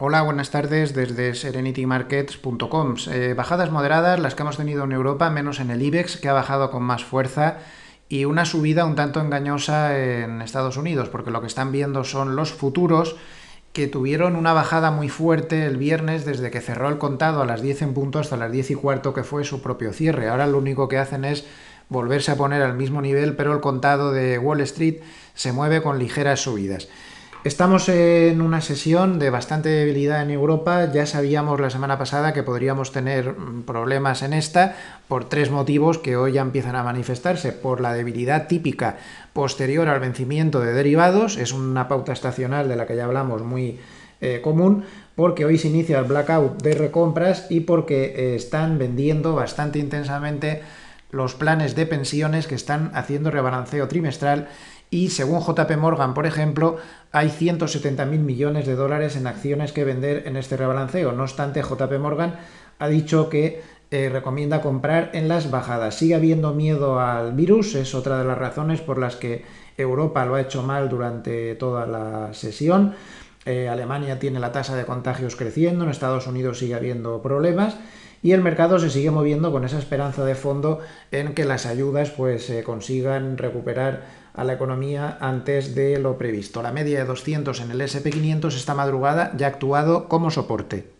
Hola, buenas tardes desde serenitymarkets.com. Eh, bajadas moderadas, las que hemos tenido en Europa, menos en el IBEX, que ha bajado con más fuerza, y una subida un tanto engañosa en Estados Unidos, porque lo que están viendo son los futuros que tuvieron una bajada muy fuerte el viernes desde que cerró el contado a las 10 en punto hasta las 10 y cuarto que fue su propio cierre. Ahora lo único que hacen es volverse a poner al mismo nivel, pero el contado de Wall Street se mueve con ligeras subidas. Estamos en una sesión de bastante debilidad en Europa. Ya sabíamos la semana pasada que podríamos tener mm, problemas en esta por tres motivos que hoy ya empiezan a manifestarse. Por la debilidad típica posterior al vencimiento de derivados, es una pauta estacional de la que ya hablamos muy eh, común, porque hoy se inicia el blackout de recompras y porque eh, están vendiendo bastante intensamente los planes de pensiones que están haciendo rebalanceo trimestral y según JP Morgan, por ejemplo, hay 170.000 millones de dólares en acciones que vender en este rebalanceo. No obstante, JP Morgan ha dicho que eh, recomienda comprar en las bajadas. Sigue habiendo miedo al virus, es otra de las razones por las que Europa lo ha hecho mal durante toda la sesión. Eh, Alemania tiene la tasa de contagios creciendo, en Estados Unidos sigue habiendo problemas y el mercado se sigue moviendo con esa esperanza de fondo en que las ayudas pues se consigan recuperar a la economía antes de lo previsto. La media de 200 en el SP500 esta madrugada ya ha actuado como soporte.